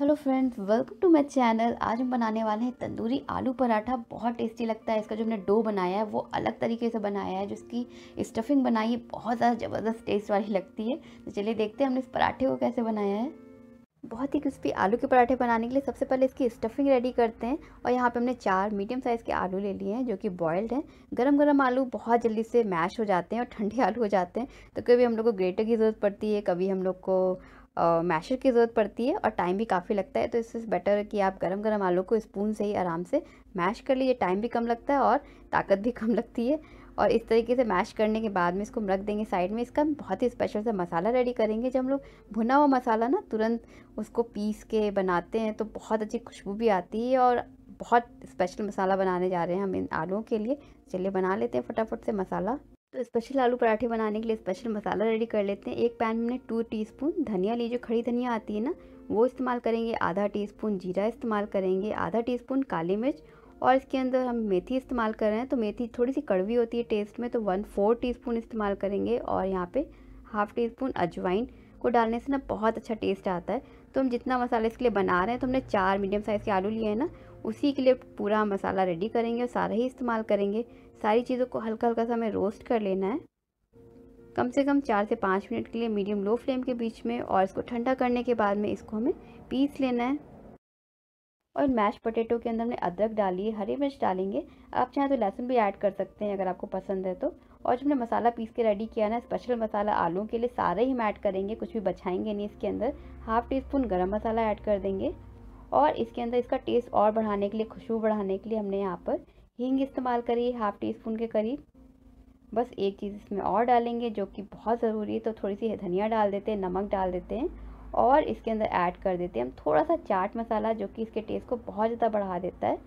hello friends welcome to my channel आज हम बनाने वाले हैं तंदूरी आलू पराठा बहुत टेस्टी लगता है इसका जो हमने डो बनाया है वो अलग तरीके से बनाया है जिसकी स्टफिंग बनाई है बहुत ज़्यादा ज़बरदस्त टेस्ट वाली लगती है तो चलिए देखते हैं हमने इस पराठे को कैसे बनाया है बहुत ही क्रिस्पी आलू के पराठे बनाने के लिए सबसे पहले इसकी स्टफिंग रेडी करते हैं और यहाँ पे हमने चार मीडियम साइज़ के आलू ले लिए हैं जो कि बॉयल्ड हैं गरम गरम आलू बहुत जल्दी से मैश हो जाते हैं और ठंडे आलू हो जाते हैं तो कभी हम लोग को ग्रेटर की ज़रूरत पड़ती है कभी हम लोग को मैशर की ज़रूरत पड़ती है और टाइम भी काफ़ी लगता है तो इससे बेटर कि आप गरम गरम आलू को स्पून से ही आराम से मैश कर लीजिए टाइम भी कम लगता है और ताकत भी कम लगती है और इस तरीके से मैश करने के बाद में इसको हम रख देंगे साइड में इसका बहुत ही स्पेशल सा मसाला रेडी करेंगे जब हम लोग भुना हुआ मसाला ना तुरंत उसको पीस के बनाते हैं तो बहुत अच्छी खुशबू भी आती है और बहुत स्पेशल मसाला बनाने जा रहे हैं हम इन आलुओं के लिए चलिए बना लेते हैं फटाफट से मसाला तो स्पेशल आलू पराठे बनाने के लिए स्पेशल मसाला रेडी कर लेते हैं एक पैन में हमने टू टीस्पून धनिया ली जो खड़ी धनिया आती है ना वो इस्तेमाल करेंगे आधा टीस्पून जीरा इस्तेमाल करेंगे आधा टीस्पून काली मिर्च और इसके अंदर हम मेथी इस्तेमाल कर रहे हैं तो मेथी थोड़ी सी कड़वी होती है टेस्ट में तो वन फोर टी इस्तेमाल करेंगे और यहाँ पर हाफ़ टी स्पून अजवाइन को डालने से ना बहुत अच्छा टेस्ट आता है तो हम जितना मसाला इसके लिए बना रहे हैं तो हमने चार मीडियम साइज़ के आलू लिए हैं ना उसी के लिए पूरा मसाला रेडी करेंगे और सारा ही इस्तेमाल करेंगे सारी चीज़ों को हल्का हल्का सा हमें रोस्ट कर लेना है कम से कम चार से पाँच मिनट के लिए मीडियम लो फ्लेम के बीच में और इसको ठंडा करने के बाद में इसको हमें पीस लेना है और मैश पोटैटो के अंदर हमने अदरक डाली है हरी मिर्च डालेंगे आप चाहें तो लहसुन भी ऐड कर सकते हैं अगर आपको पसंद है तो और जो हमने मसाला पीस के रेडी किया ना स्पेशल मसाला आलू के लिए सारे ही हम ऐड करेंगे कुछ भी बचाएंगे नहीं इसके अंदर हाफ टी स्पून गर्म मसाला ऐड कर देंगे और इसके अंदर इसका टेस्ट और बढ़ाने के लिए खुशबू बढ़ाने के लिए हमने यहाँ पर हींग इस्तेमाल करी है हाफ़ टी स्पून के करीब बस एक चीज़ इसमें और डालेंगे जो कि बहुत ज़रूरी है तो थोड़ी सी धनिया डाल देते हैं नमक डाल देते हैं और इसके अंदर ऐड कर देते हैं हम थोड़ा सा चाट मसाला जो कि इसके टेस्ट को बहुत ज़्यादा बढ़ा देता है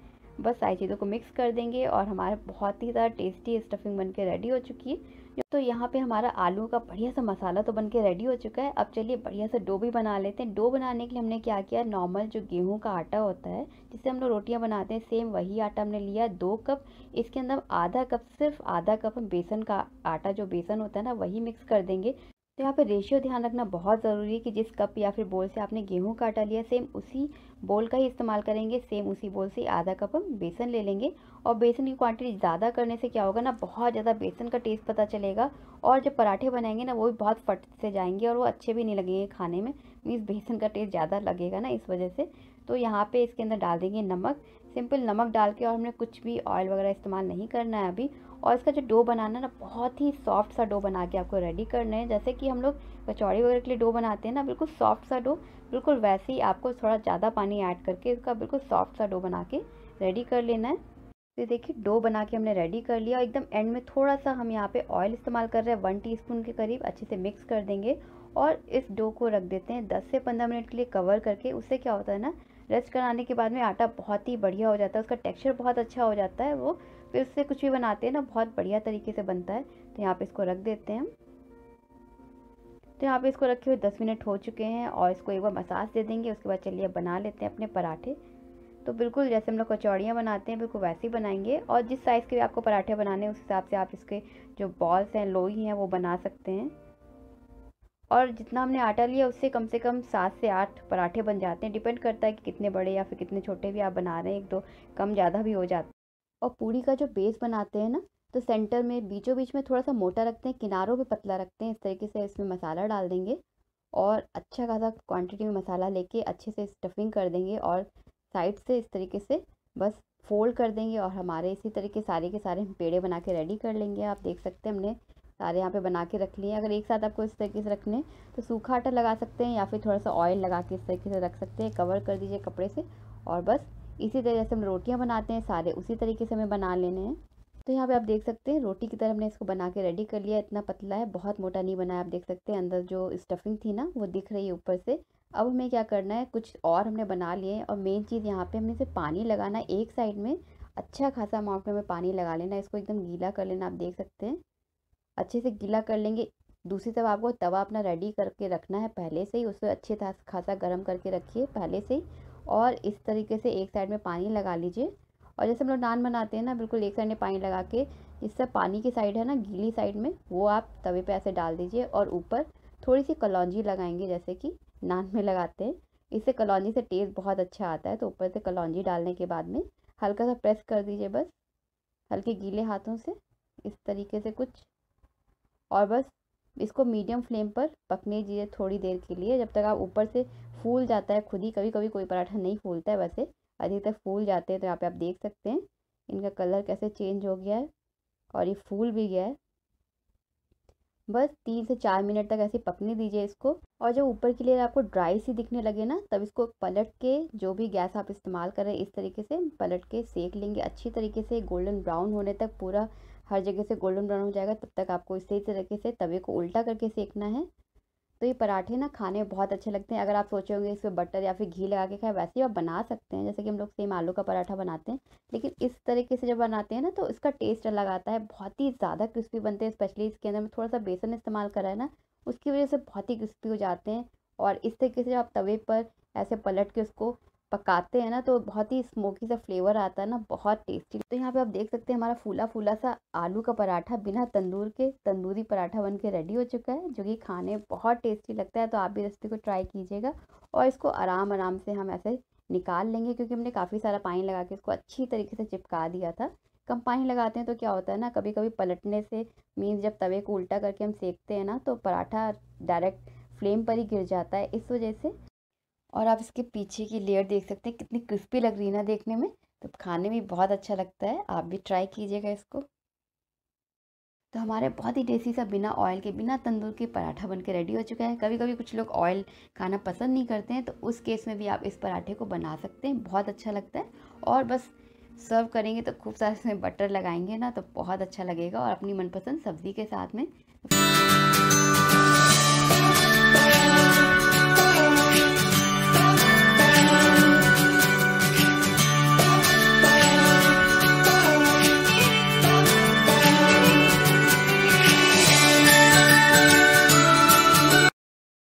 बस सारी चीज़ों को मिक्स कर देंगे और हमारा बहुत ही ज़्यादा टेस्टी स्टफिंग बन के रेडी हो चुकी है तो यहाँ पे हमारा आलू का बढ़िया सा मसाला तो बन के रेडी हो चुका है अब चलिए बढ़िया सा डो भी बना लेते हैं डो बनाने के लिए हमने क्या किया नॉर्मल जो गेहूं का आटा होता है जिससे हम लोग रोटियाँ बनाते हैं सेम वही आटा हमने लिया दो कप इसके अंदर आधा कप सिर्फ आधा कप हम बेसन का आटा जो बेसन होता है ना वही मिक्स कर देंगे तो यहाँ पर रेशियो ध्यान रखना बहुत ज़रूरी है कि जिस कप या फिर बोल से आपने गेहूँ काटा लिया सेम उसी बोल का ही इस्तेमाल करेंगे सेम उसी बोल से आधा कप हम बेसन ले लेंगे और बेसन की क्वांटिटी ज़्यादा करने से क्या होगा ना बहुत ज़्यादा बेसन का टेस्ट पता चलेगा और जब पराठे बनाएंगे ना वो भी बहुत फट से जाएंगे और वो अच्छे भी नहीं लगेंगे खाने में मीन्स बेसन का टेस्ट ज़्यादा लगेगा ना इस वजह से तो यहाँ पर इसके अंदर डाल देंगे नमक सिंपल नमक डाल के और हमने कुछ भी ऑयल वगैरह इस्तेमाल नहीं करना है अभी और इसका जो डो बनाना ना बहुत ही सॉफ्ट सा डो बना के आपको रेडी करना है जैसे कि हम लोग कचौड़ी वगैरह के लिए डो बनाते हैं ना बिल्कुल सॉफ्ट सा डो बिल्कुल वैसे ही आपको थोड़ा ज़्यादा पानी ऐड करके इसका बिल्कुल सॉफ्ट सा डो बना के रेडी कर लेना है तो ये देखिए डो बना के हमने रेडी कर लिया और एकदम एंड में थोड़ा सा हम यहाँ पे ऑयल इस्तेमाल कर रहे हैं वन टीस्पून के करीब अच्छे से मिक्स कर देंगे और इस डो को रख देते हैं 10 से 15 मिनट के लिए कवर करके उससे क्या होता है ना रेस्ट कराने के बाद में आटा बहुत ही बढ़िया हो जाता है उसका टेक्सचर बहुत अच्छा हो जाता है वो फिर उससे कुछ भी बनाते हैं ना बहुत बढ़िया तरीके से बनता है तो यहाँ पे इसको रख देते हैं हम तो यहाँ पे इसको रखे हुए दस मिनट हो चुके हैं और इसको एक बार मसाज दे देंगे उसके बाद चलिए बना लेते हैं अपने पराठे तो बिल्कुल जैसे हम लोग कचौड़ियाँ बनाते हैं बिल्कुल वैसे ही बनाएंगे और जिस साइज़ के भी आपको पराठे बनाने हैं उस हिसाब से आप इसके जो बॉल्स हैं लोई हैं वो बना सकते हैं और जितना हमने आटा लिया उससे कम से कम सात से आठ पराठे बन जाते हैं डिपेंड करता है कि कितने बड़े या फिर कितने छोटे भी आप बना रहे हैं एक दो कम ज़्यादा भी हो जाते और पूड़ी का जो बेस बनाते हैं ना तो सेंटर में बीचों बीच में थोड़ा सा मोटा रखते हैं किनारों पे पतला रखते हैं इस तरीके से इसमें मसाला डाल देंगे और अच्छा खासा क्वांटिटी में मसाला लेके अच्छे से स्टफिंग कर देंगे और साइड से इस तरीके से बस फोल्ड कर देंगे और हमारे इसी तरीके सारे के सारे हम पेड़े बना के रेडी कर लेंगे आप देख सकते हैं हमने सारे यहाँ पे बना के रख लिए अगर एक साथ आपको इस तरीके से रखने तो सूखा आटा लगा सकते हैं या फिर थोड़ा सा ऑयल लगा के इस तरीके से रख सकते हैं कवर कर दीजिए कपड़े से और बस इसी तरह से हम रोटियां बनाते हैं सारे उसी तरीके से हमें बना लेने हैं तो यहाँ पे आप देख सकते हैं रोटी की तरह हमने इसको बना के रेडी कर लिया इतना पतला है बहुत मोटा नहीं बनाया आप देख सकते हैं अंदर जो स्टफिंग थी ना वो दिख रही है ऊपर से अब हमें क्या करना है कुछ और हमने बना लिए और मेन चीज़ यहाँ पे हमने इसे पानी लगाना है एक साइड में अच्छा खासा अमाउंट में हमें पानी लगा लेना इसको एकदम गीला कर लेना आप देख सकते हैं अच्छे से गीला कर लेंगे दूसरी तरफ आपको तवा अपना रेडी करके रखना है पहले से ही उसे अच्छे खासा गर्म करके रखिए पहले से ही और इस तरीके से एक साइड में पानी लगा लीजिए और जैसे हम लोग नान बनाते हैं ना बिल्कुल एक साइड में पानी लगा के इससे पानी की साइड है ना गीली साइड में वो आप तवे पे ऐसे डाल दीजिए और ऊपर थोड़ी सी कलौजी लगाएंगे जैसे कि नान में लगाते हैं इससे कलौजी से टेस्ट बहुत अच्छा आता है तो ऊपर से कलौजी डालने के बाद में हल्का सा प्रेस कर दीजिए बस हल्के गीले हाथों से इस तरीके से कुछ और बस इसको मीडियम फ्लेम पर पकने दीजिए थोड़ी देर के लिए जब तक आप ऊपर से फूल जाता है खुद ही कभी कभी कोई पराठा नहीं फूलता है वैसे अधिकतर फूल जाते हैं तो यहाँ पे आप देख सकते हैं इनका कलर कैसे चेंज हो गया है और ये फूल भी गया है बस तीन से चार मिनट तक ऐसे पकने दीजिए इसको और जब ऊपर की लेयर आपको ड्राई सी दिखने लगे ना तब इसको पलट के जो भी गैस आप इस्तेमाल कर रहे हैं इस तरीके से पलट के सेक लेंगे अच्छी तरीके से गोल्डन ब्राउन होने तक पूरा हर जगह से गोल्डन ब्राउन हो जाएगा तब तक आपको इसी तरीके से तवे को उल्टा करके सेकना है तो ये पराठे ना खाने में बहुत अच्छे लगते हैं अगर आप सोचे होंगे इसमें बटर या फिर घी लगा के खाए वैसे ही आप बना सकते हैं जैसे कि हम लोग सेम आलू का पराठा बनाते हैं लेकिन इस तरीके से जब बनाते हैं ना तो इसका टेस्ट अलग आता है बहुत ही ज़्यादा क्रिस्पी बनते हैं स्पेशली इसके अंदर में थोड़ा सा बेसन इस्तेमाल करा है ना उसकी वजह से बहुत ही क्रिस्पी हो जाते हैं और इस तरीके से आप तवे पर ऐसे पलट के उसको पकाते हैं ना तो बहुत ही स्मोकी सा फ्लेवर आता है ना बहुत टेस्टी तो यहाँ पे आप देख सकते हैं हमारा फूला फूला सा आलू का पराठा बिना तंदूर के तंदूरी पराठा बन के रेडी हो चुका है जो कि खाने बहुत टेस्टी लगता है तो आप भी रेसिपी को ट्राई कीजिएगा और इसको आराम आराम से हम ऐसे निकाल लेंगे क्योंकि हमने काफ़ी सारा पानी लगा के इसको अच्छी तरीके से चिपका दिया था कम पानी लगाते हैं तो क्या होता है ना कभी कभी पलटने से मीन्स जब तवे को उल्टा करके हम सेकते हैं ना तो पराठा डायरेक्ट फ्लेम पर ही गिर जाता है इस वजह से और आप इसके पीछे की लेयर देख सकते हैं कितनी क्रिस्पी लग रही है ना देखने में तो खाने में बहुत अच्छा लगता है आप भी ट्राई कीजिएगा इसको तो हमारे बहुत ही टेस्टी सा बिना ऑयल के बिना तंदूर के पराठा बन के रेडी हो चुका है कभी कभी कुछ लोग ऑयल खाना पसंद नहीं करते हैं तो उस केस में भी आप इस पराठे को बना सकते हैं बहुत अच्छा लगता है और बस सर्व करेंगे तो खूब सारे इसमें बटर लगाएंगे ना तो बहुत अच्छा लगेगा और अपनी मनपसंद सब्ज़ी के साथ में